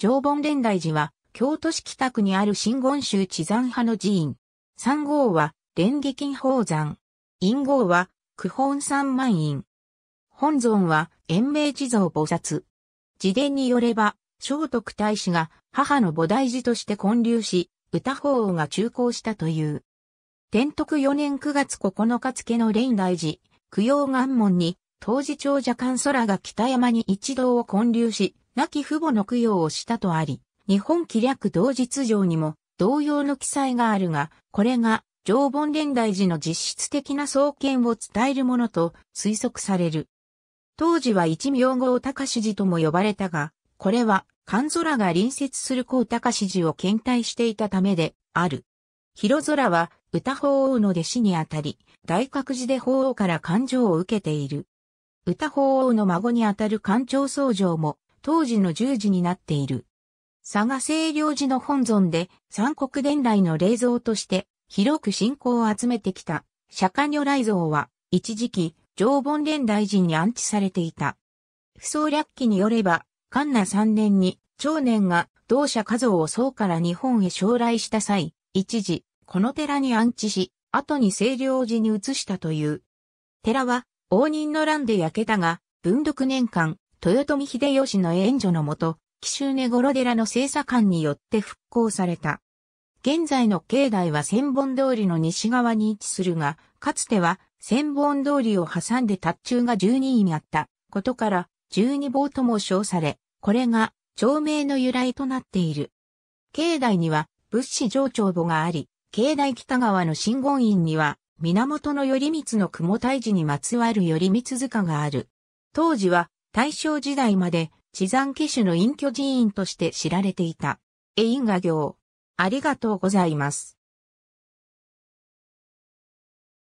常盆連大寺は、京都市北区にある真言宗地山派の寺院。三号は、蓮華金宝山。陰号は、九本三万院。本尊は、延命地蔵菩薩。自伝によれば、聖徳太子が母の菩提寺として建立し、歌法王が中興したという。天徳四年九月九日付の蓮大寺、供養願門に、当時長者間空が北山に一堂を建立し、亡き父母の供養をしたとあり、日本気略同日上にも同様の記載があるが、これが常文。連大寺の実質的な創建を伝えるものと推測される。当時は一名号高志寺とも呼ばれたが、これは、寒空が隣接する高高志寺を検体していたためで、ある。広空は、歌法王の弟子にあたり、大覚寺で法王から感情を受けている。歌法王の孫にあたる官庁僧正も、当時の十字になっている。佐賀清涼寺の本尊で三国伝来の霊像として広く信仰を集めてきた釈迦如来像は一時期常盆伝大寺に安置されていた。不相略記によれば、カンナ三年に長年が同社家像を宋から日本へ将来した際、一時この寺に安置し、後に清涼寺に移したという。寺は応仁の乱で焼けたが、文禄年間、豊臣秀吉の援助のもと、紀州根頃寺の精査官によって復興された。現在の境内は千本通りの西側に位置するが、かつては千本通りを挟んで達中が12位にあったことから、十二坊とも称され、これが町名の由来となっている。境内には物資上長母があり、境内北側の真言院には、源頼光の雲大寺にまつわる頼光塚がある。当時は大正時代まで地山家種の隠居寺院として知られていた。絵因果行。ありがとうございます。